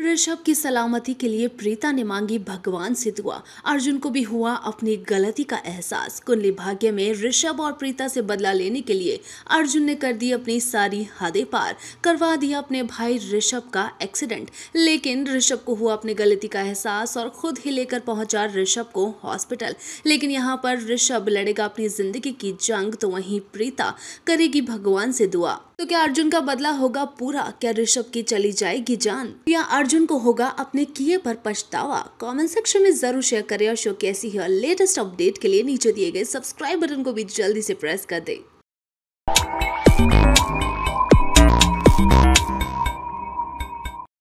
ऋषभ की सलामती के लिए प्रीता ने मांगी भगवान से दुआ अर्जुन को भी हुआ अपनी गलती का एहसास कुंडली भाग्य में ऋषभ और प्रीता से बदला लेने के लिए अर्जुन ने कर दी अपनी सारी हदें पार करवा दिया अपने भाई ऋषभ का एक्सीडेंट लेकिन ऋषभ को हुआ अपनी गलती का एहसास और खुद ही लेकर पहुंचा ऋषभ को हॉस्पिटल लेकिन यहाँ पर ऋषभ लड़ेगा अपनी जिंदगी की जंग तो वहीं प्रीता करेगी भगवान से दुआ तो क्या अर्जुन का बदला होगा पूरा क्या ऋषभ की चली जाएगी जान तो या अर्जुन को होगा अपने किए पर पछतावा कमेंट सेक्शन में जरूर शेयर करें और शो कैसी है लेटेस्ट अपडेट के लिए नीचे दिए गए सब्सक्राइब बटन को भी जल्दी से प्रेस कर दें